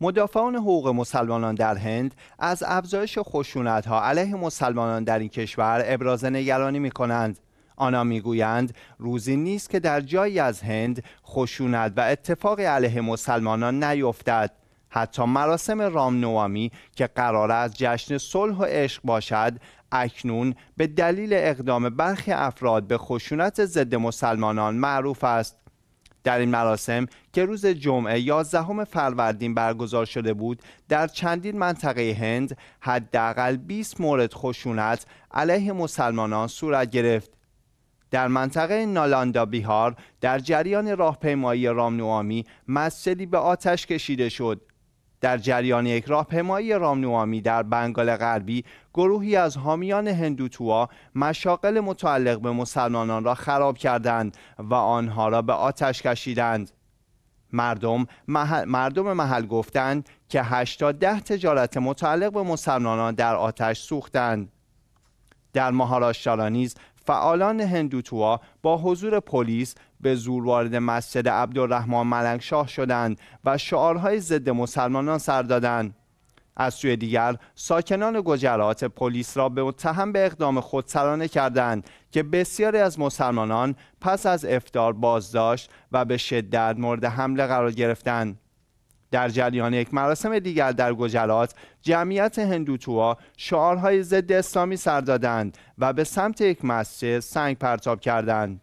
مدافعان حقوق مسلمانان در هند از افزایش خشونت ها علیه مسلمانان در این کشور ابراز نگرانی می کنند. آنها میگویند روزی نیست که در جایی از هند خشونت و اتفاق علیه مسلمانان نیفتد حتی مراسم رام نوامی که قرار است جشن صلح و عشق باشد اکنون به دلیل اقدام برخی افراد به خشونت ضد مسلمانان معروف است در این مراسم که روز جمعه 11 فروردین برگزار شده بود در چندین منطقه هند حداقل 20 مورد خشونت علیه مسلمانان صورت گرفت در منطقه نالاندا بیهار در جریان راهپیمایی رامنوامی مسجدی به آتش کشیده شد در جریان یک راهپیمایی رامنوامی در بنگال غربی گروهی از حامیان هندوتوا مشاقل متعلق به مسلمانان را خراب کردند و آنها را به آتش کشیدند مردم محل، مردم محل گفتند که 8 تا 10 تجارت متعلق به مسلمانان در آتش سوختند در ماهاراشترا نیز فعالان هندوتوا با حضور پلیس به زور وارد مسجد عبدالرحمن ملکشاه شدند و شعارهای ضد مسلمانان سر دادند از سوی دیگر ساکنان گجرات پلیس را به متهم به اقدام خود سرانه کردند که بسیاری از مسلمانان پس از افتار بازداشت و به شدت مورد حمله قرار گرفتند در جریان یک مراسم دیگر در گجرات جمعیت هندوتوا شعارهای ضد اسلامی سر دادند و به سمت یک مسجد سنگ پرتاب کردند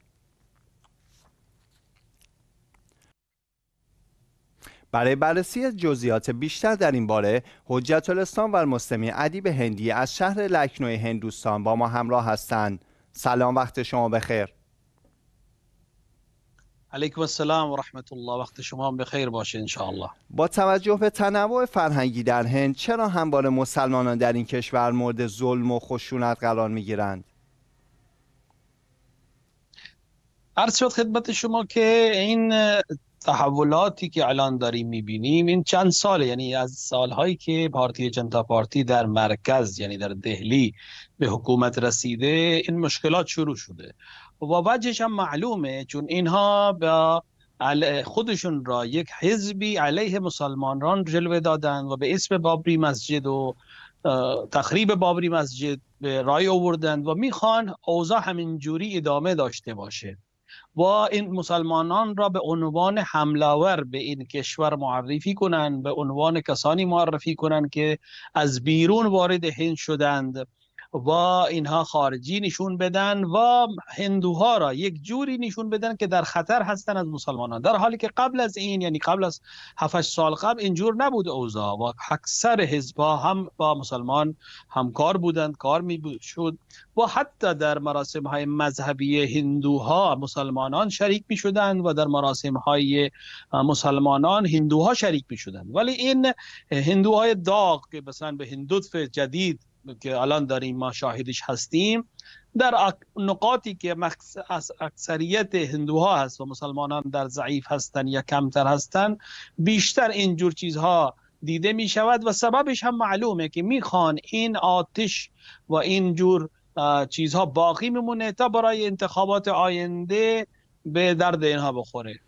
برای بررسی جزئیات بیشتر در این باره حجت الاسلام و المسلمی ادیب هندی از شهر لکنوی هندوستان با ما همراه هستند سلام وقت شما بخیر علیکم السلام و رحمت الله وقت شما هم بخیر باشه ان الله با توجه به تنوع فرهنگی در هند چرا همواره مسلمانان در این کشور مورد ظلم و خشونت قرار می گیرند عرض شد خدمت شما که این تحولاتی که الان داریم میبینیم این چند ساله یعنی از سالهایی که پارتی جنتا پارتی در مرکز یعنی در دهلی به حکومت رسیده این مشکلات شروع شده و وجهش هم معلومه چون اینها با خودشون را یک حزبی علیه مسلمانان جلوه دادند و به اسم بابری مسجد و تخریب بابری مسجد به رای آوردند و میخوان اوضاع همینجوری ادامه داشته باشه و این مسلمانان را به عنوان حملاور به این کشور معرفی کنند به عنوان کسانی معرفی کنند که از بیرون وارد هند شدند و اینها خارجی نشون بدن و هندوها را یک جوری نشون بدن که در خطر هستن از مسلمانان در حالی که قبل از این یعنی قبل از 7 سال قبل اینجور نبود اوضاع و اکثر حزبها هم با مسلمان همکار بودند کار می شد و حتی در مراسم های مذهبی هندوها مسلمانان شریک می شدند و در مراسم های مسلمانان هندوها شریک می شدند ولی این هندوهای داغ که مثلا به هندوتف جدید که الان داریم ما شاهدش هستیم در نقاطی که از اکثریت هندوها هست و مسلمانان در ضعیف هستند یا کمتر هستند بیشتر اینجور چیزها دیده می شود و سببش هم معلومه که میخوان این آتش و این جور چیزها باقی میمونه تا برای انتخابات آینده به درد اینها بخوره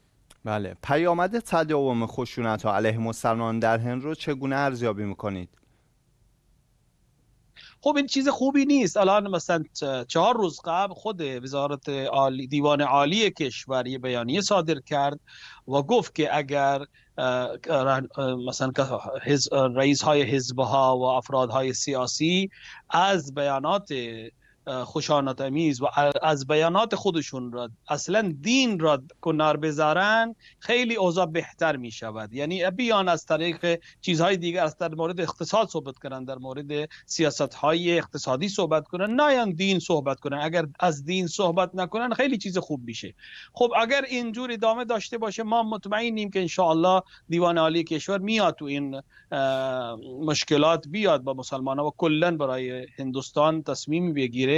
بله پیامد تداوم خشونت ها علیه مسلمانان در هند رو چگونه ارزیابی میکنید خب این چیز خوبی نیست الان مثلا چهار روز قبل خود وزارت عالی دیوان عالی کشور یه بیانیه صادر کرد و گفت که اگر مثلا رئیس های حزب ها و افراد های سیاسی از بیانات خوشانتمیز و از بیانات خودشون را اصلا دین را کنار بذارن خیلی اوضاع بهتر می شود یعنی بیان از طریق چیزهای دیگر از در مورد اقتصاد صحبت کنن در مورد سیاست های اقتصادی صحبت کنن نه دین صحبت کنن اگر از دین صحبت نکنن خیلی چیز خوب میشه خب اگر اینجور ادامه داشته باشه ما مطمئنیم که انشاءالله دیوان عالی کشور میاد تو این مشکلات بیاد با مسلمان و کلا برای هندوستان تصمیم بگیره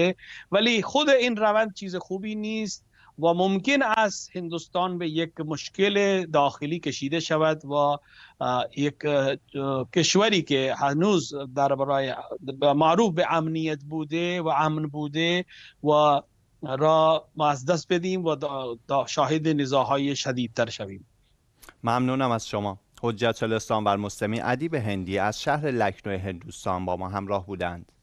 ولی خود این روند چیز خوبی نیست و ممکن است هندوستان به یک مشکل داخلی کشیده شود و یک کشوری که هنوز در برای معروف به امنیت بوده و امن بوده و را ما از دست بدیم و دا شاهد نزاهای شدیدتر شویم ممنونم از شما حجت الاسلام بر مستمی ادیب هندی از شهر لکنو هندوستان با ما همراه بودند